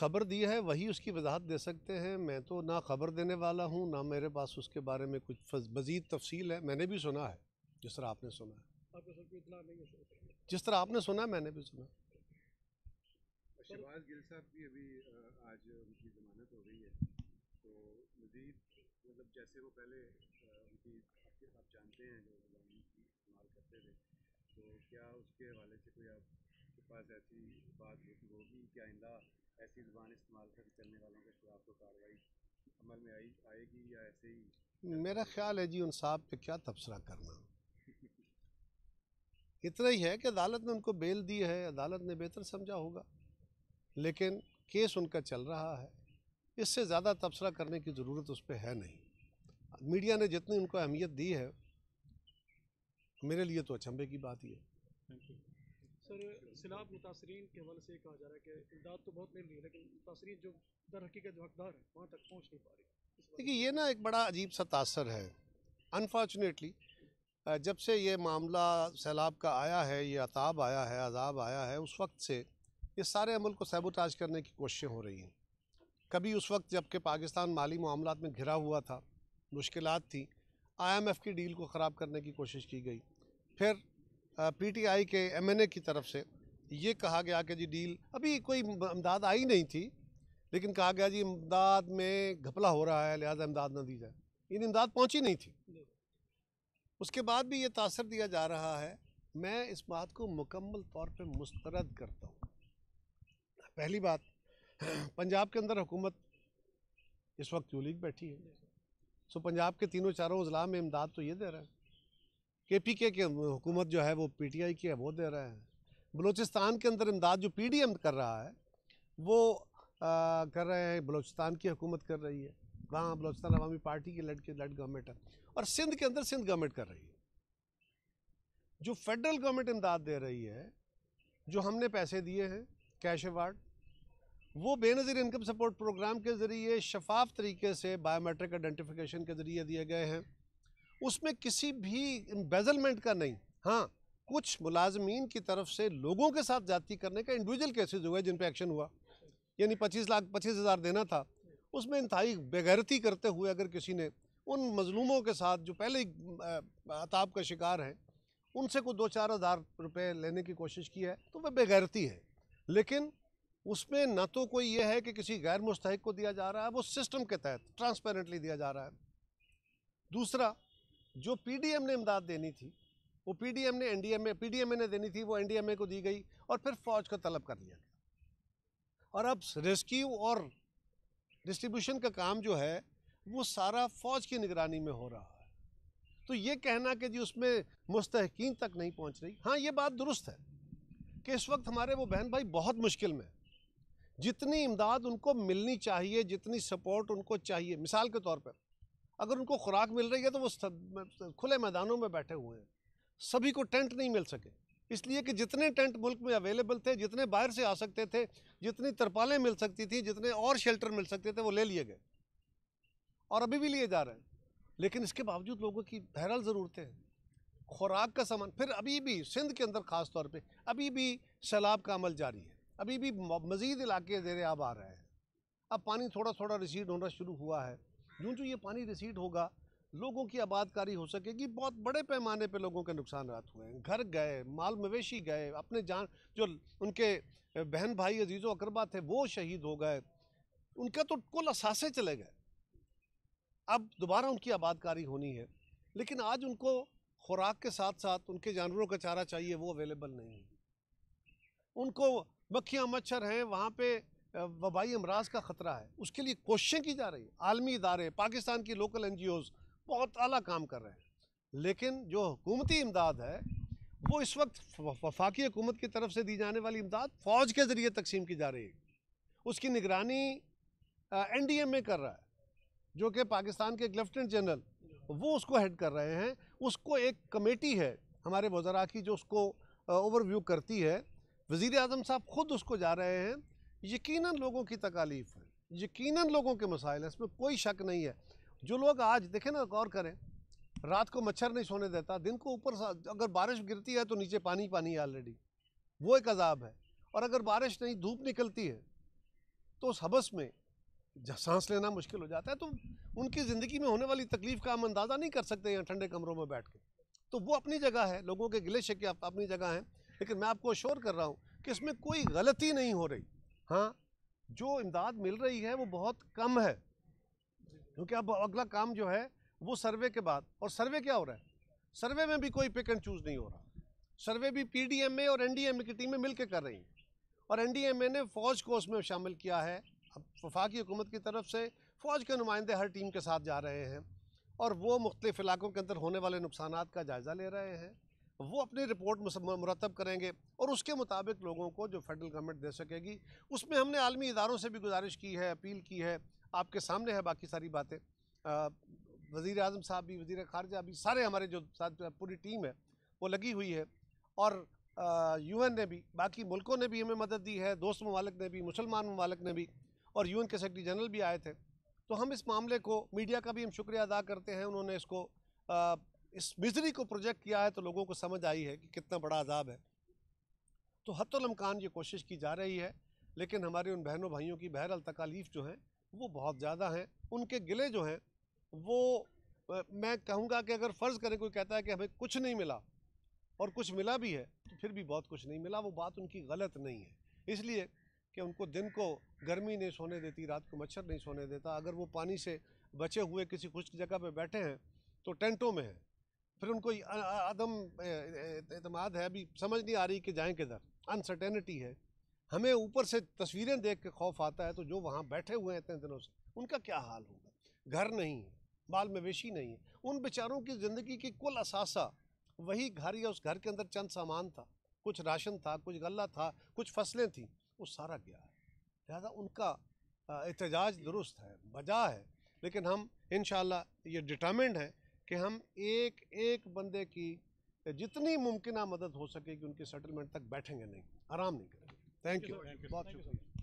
खबर दी है वही उसकी वजाहत दे सकते हैं मैं तो ना खबर देने वाला हूँ ना मेरे पास उसके बारे में कुछ मज़ीद तफसील है मैंने भी सुना है जिस तरह आपने सुना है जिस तरह आपने सुना है मैंने भी सुना गिल साहब अभी आज उनकी जमानत हो गई है तो मजीद मतलब जैसे वो पहले उनकी आपके आप जानते हैं जो इस्तेमाल करते थे तो क्या उसके हवाले से कोई आपके पास ऐसी बात होगी क्या आइंदा ऐसी ज़बान इस्तेमाल कर चलने वालों के खिलाफ तो कार्रवाई अमल में आई आएगी या ऐसे ही मेरा ख्याल है जी उन साहब पे क्या तबसरा करना इतना ही है कि अदालत ने उनको बेल दी है अदालत ने बेहतर समझा होगा लेकिन केस उनका चल रहा है इससे ज़्यादा तबसरा करने की ज़रूरत उस पर है नहीं मीडिया ने जितनी उनको अहमियत दी है मेरे लिए तो अचंभे की बात ही है सर सैलाब मुतासरीन के हवाले से कहा जा रहा है कि इमदाद तो बहुत मिल रही है लेकिन मुतासरीन जो दर हकीकत हकदार है वहाँ तक पहुँच नहीं पा रही देखिए ये ना एक बड़ा अजीब सा तासर है अनफॉर्चुनेटली जब से ये मामला सैलाब का आया है ये अताब आया है अजाब आया है उस वक्त से ये सारे अमल को सैबोटाज करने की कोशिशें हो रही हैं कभी उस वक्त जबकि पाकिस्तान माली मामला में घिरा हुआ था मुश्किल थी आई एम एफ़ की डील को ख़राब करने की कोशिश की गई फिर पीटीआई के एमएनए की तरफ से ये कहा गया कि जी डील अभी कोई इमदाद आई नहीं थी लेकिन कहा गया जी इमदाद में घपला हो रहा है लिहाजा इमदाद ना दी जाए इन इमदाद पहुंची नहीं थी उसके बाद भी ये तासर दिया जा रहा है मैं इस बात को मुकम्मल तौर पर मुस्तरद करता हूँ पहली बात पंजाब के अंदर हुकूमत इस वक्त यूलीग बैठी है सो पंजाब के तीनों चारों अजला में इमदाद तो ये दे रहा है के पी के हुकूमत जो है वो पी टी आई की है वो दे रहे हैं बलूचिस्तान के अंदर इमदाद जो पी डी एम कर रहा है वो आ, कर रहे हैं बलूचिस्तान की हुकूमत कर रही है वहाँ बलोचिस्तान अवामी पार्टी की लड़की लड़ गवर्नमेंट है और सिंध के अंदर सिंध गवर्नमेंट कर रही है जो फेडरल गवर्नमेंट इमदाद दे रही है जो हमने पैसे दिए हैं कैश अवार्ड वो बेनज़ीर इनकम सपोर्ट प्रोग्राम के ज़रिए शफाफ तरीके से बायोमेट्रिक आइडेंटिफिकेशन के ज़रिए दिए गए हैं उसमें किसी भी एम्बेजलमेंट का नहीं हाँ कुछ मुलाजमीन की तरफ से लोगों के साथ जाति करने का इंडिविजुअल केसेज हुए जिन पर एक्शन हुआ यानी पच्चीस लाख पच्चीस हज़ार देना था उसमें इंतहाई बेगैरती करते हुए अगर किसी ने उन मजलूमों के साथ जो पहले अताब का शिकार हैं उनसे कुछ दो चार हज़ार रुपये लेने की कोशिश की है तो वह बेगैरती है लेकिन उसमें ना तो कोई यह है कि किसी गैर मुस्तक को दिया जा रहा है वो सिस्टम के तहत ट्रांसपेरेंटली दिया जा रहा है दूसरा जो पीडीएम ने इमदाद देनी थी वो पीडीएम ने एनडीएमए पीडीएमए ने देनी थी वो एनडीएमए को दी गई और फिर फौज को तलब कर लिया गया और अब रेस्क्यू और डिस्ट्रीब्यूशन का काम जो है वो सारा फौज की निगरानी में हो रहा है तो ये कहना कि जी उसमें मुस्तकिन तक नहीं पहुंच रही हाँ ये बात दुरुस्त है कि इस वक्त हमारे वो बहन भाई बहुत मुश्किल में जितनी इमदाद उनको मिलनी चाहिए जितनी सपोर्ट उनको चाहिए मिसाल के तौर पर अगर उनको खुराक मिल रही है तो वो खुले मैदानों में बैठे हुए हैं सभी को टेंट नहीं मिल सके इसलिए कि जितने टेंट मुल्क में अवेलेबल थे जितने बाहर से आ सकते थे जितनी तरपालें मिल सकती थी जितने और शेल्टर मिल सकते थे वो ले लिए गए और अभी भी लिए जा रहे हैं लेकिन इसके बावजूद लोगों की बहरहाल ज़रूरतें हैं खुराक का सामान फिर अभी भी सिंध के अंदर ख़ास तौर पर अभी भी सैलाब का अमल जारी है अभी भी मज़ीद इलाके जेर आब आ रहे हैं अब पानी थोड़ा थोड़ा रिसीड होना शुरू हुआ है जूँ जूँ ये पानी रिसीट होगा लोगों की आबादकारी हो सकेगी बहुत बड़े पैमाने पे लोगों के नुकसान रात हुए हैं घर गए माल मवेशी गए अपने जान जो उनके बहन भाई अजीज़ों अकरबा थे वो शहीद हो गए उनका तो कुल असासे चले गए अब दोबारा उनकी आबादकारी होनी है लेकिन आज उनको खुराक के साथ साथ उनके जानवरों का चारा चाहिए वो अवेलेबल नहीं है उनको मक्खियाँ मच्छर हैं वहाँ पर वबाई अमराज का ख़तरा है उसके लिए कोशिशें की जा रही है आलमी इदारे पाकिस्तान की लोकल एन जी ओज़ बहुत अला काम कर रहे हैं लेकिन जो हुकूमती इमदाद है वो इस वक्त वफाकी हुकूमत की तरफ से दी जाने वाली इमदाद फ़ौज के ज़रिए तकसीम की जा रही है उसकी निगरानी एन डी एम ए कर रहा है जो कि पाकिस्तान के एक लेफ्टिनेंट जनरल वो उसको हेड कर रहे हैं उसको एक कमेटी है हमारे वजरा की जो उसको ओवरव्यू करती है वज़ी अजम साहब ख़ुद उसको जा रहे हैं यकीन लोगों की तकालीफ है यकीन लोगों के मसाइल हैं इसमें कोई शक नहीं है जो लोग आज देखें ना गौर करें रात को मच्छर नहीं सोने देता दिन को ऊपर अगर बारिश गिरती है तो नीचे पानी पानी है ऑलरेडी वो एक अजाब है और अगर बारिश नहीं धूप निकलती है तो उस हबस में सांस लेना मुश्किल हो जाता है तो उनकी ज़िंदगी में होने वाली तकलीफ़ का हम अंदाज़ा नहीं कर सकते यहाँ ठंडे कमरों में बैठ के तो वो अपनी जगह है लोगों के गिले शिक्षा अपनी जगह हैं लेकिन मैं आपको शोर कर रहा हूँ कि इसमें कोई गलती नहीं हो रही हाँ जो इमदाद मिल रही है वो बहुत कम है क्योंकि अब अगला काम जो है वो सर्वे के बाद और सर्वे क्या हो रहा है सर्वे में भी कोई पिक एंड चूज़ नहीं हो रहा सर्वे भी पीडीएमए और एनडीएमए की टीमें मिलकर कर रही हैं और एनडीएमए ने फ़ौज को उसमें शामिल किया है अब वफाकी हुकूमत की तरफ से फ़ौज के नुमाइंदे हर टीम के साथ जा रहे हैं और वो मुख्तलिफ़ इलाकों के अंदर होने वाले नुकसान का जायज़ा ले रहे हैं वो अपनी रिपोर्ट मुरतब करेंगे और उसके मुताबिक लोगों को जो फेडरल गवर्नमेंट दे सकेगी उसमें हमने आलमी इदारों से भी गुजारिश की है अपील की है आपके सामने है बाकी सारी बातें वज़ी अजम साहब भी वज़ी खारजा भी सारे हमारे जो साथ पूरी टीम है वो लगी हुई है और यू ने भी बाकी मुल्कों ने भी हमें मदद दी है दोस्त ममालक ने भी मुसलमान ममालक ने भी और यू के सेक्रटरी जनरल भी आए थे तो हम इस मामले को मीडिया का भी हम शुक्रिया अदा करते हैं उन्होंने इसको इस मिजरी को प्रोजेक्ट किया है तो लोगों को समझ आई है कि कितना बड़ा अजाब है तो हतमकान ये कोशिश की जा रही है लेकिन हमारे उन बहनों भाइयों की बहरल तकालीफ जो हैं वो बहुत ज़्यादा हैं उनके गिले जो हैं वो मैं कहूँगा कि अगर फ़र्ज़ करें कोई कहता है कि हमें कुछ नहीं मिला और कुछ मिला भी है तो फिर भी बहुत कुछ नहीं मिला वो बात उनकी गलत नहीं है इसलिए कि उनको दिन को गर्मी नहीं सोने देती रात को मच्छर नहीं सोने देता अगर वो पानी से बचे हुए किसी खुश्क जगह पर बैठे हैं तो टेंटों में हैं फिर उनको आदम अतमाद है अभी समझ नहीं आ रही कि जाएँ किधर अनसर्टेनिटी है हमें ऊपर से तस्वीरें देख के खौफ आता है तो जो वहाँ बैठे हुए हैं इतने दिनों से उनका क्या हाल होगा घर नहीं है बाल मवेशी नहीं है उन बेचारों की ज़िंदगी की कुल असासा वही घर या उस घर के अंदर चंद सामान था कुछ राशन था कुछ गला था कुछ फसलें थीं वो सारा गया है लिहाजा उनका एहतजाज दुरुस्त है बजा है लेकिन हम इन ये डिटर्मेंड हैं कि हम एक एक बंदे की जितनी मुमकिन मदद हो सके कि उनकी सेटलमेंट तक बैठेंगे नहीं आराम नहीं करेंगे थैंक यू बहुत शुक्रिया